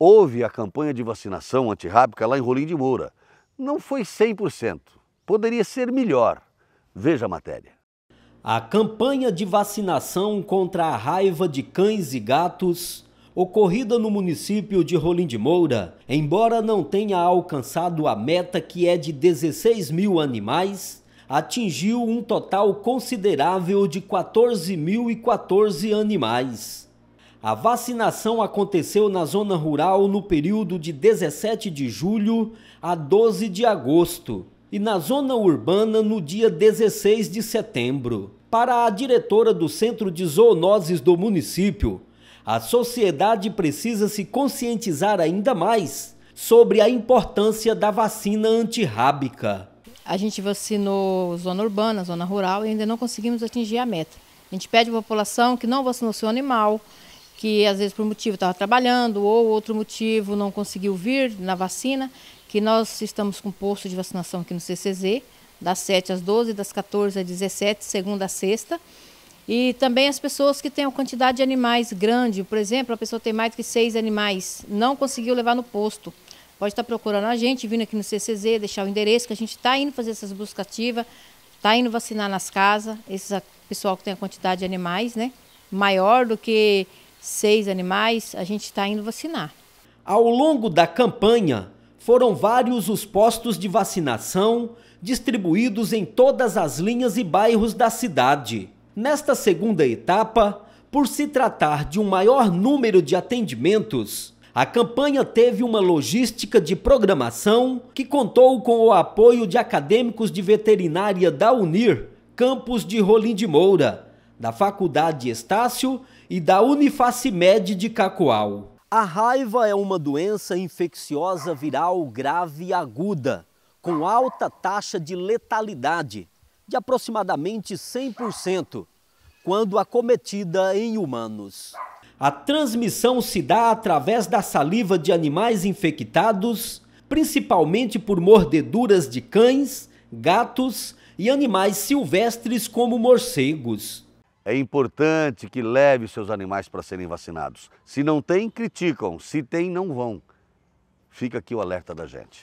Houve a campanha de vacinação antirrábica lá em Rolim de Moura. Não foi 100%. Poderia ser melhor. Veja a matéria. A campanha de vacinação contra a raiva de cães e gatos, ocorrida no município de Rolim de Moura, embora não tenha alcançado a meta que é de 16 mil animais, atingiu um total considerável de 14.014 ,14 animais. A vacinação aconteceu na zona rural no período de 17 de julho a 12 de agosto e na zona urbana no dia 16 de setembro. Para a diretora do Centro de Zoonoses do município, a sociedade precisa se conscientizar ainda mais sobre a importância da vacina antirrábica. A gente vacinou zona urbana, zona rural e ainda não conseguimos atingir a meta. A gente pede à população que não vacine o seu animal, que às vezes por motivo estava trabalhando ou outro motivo não conseguiu vir na vacina, que nós estamos com posto de vacinação aqui no CCZ, das 7 às 12, das 14 às 17, segunda a sexta. E também as pessoas que têm uma quantidade de animais grande, por exemplo, a pessoa tem mais de que seis animais, não conseguiu levar no posto. Pode estar tá procurando a gente, vindo aqui no CCZ, deixar o endereço, que a gente está indo fazer essas buscas ativas, está indo vacinar nas casas, esse pessoal que tem a quantidade de animais, né? Maior do que seis animais, a gente está indo vacinar. Ao longo da campanha, foram vários os postos de vacinação distribuídos em todas as linhas e bairros da cidade. Nesta segunda etapa, por se tratar de um maior número de atendimentos, a campanha teve uma logística de programação que contou com o apoio de acadêmicos de veterinária da UNIR, campus de Rolim de Moura, da Faculdade Estácio e da Unifacimed de Cacoal. A raiva é uma doença infecciosa viral grave e aguda, com alta taxa de letalidade, de aproximadamente 100%, quando acometida em humanos. A transmissão se dá através da saliva de animais infectados, principalmente por mordeduras de cães, gatos e animais silvestres como morcegos. É importante que leve seus animais para serem vacinados. Se não tem, criticam. Se tem, não vão. Fica aqui o alerta da gente.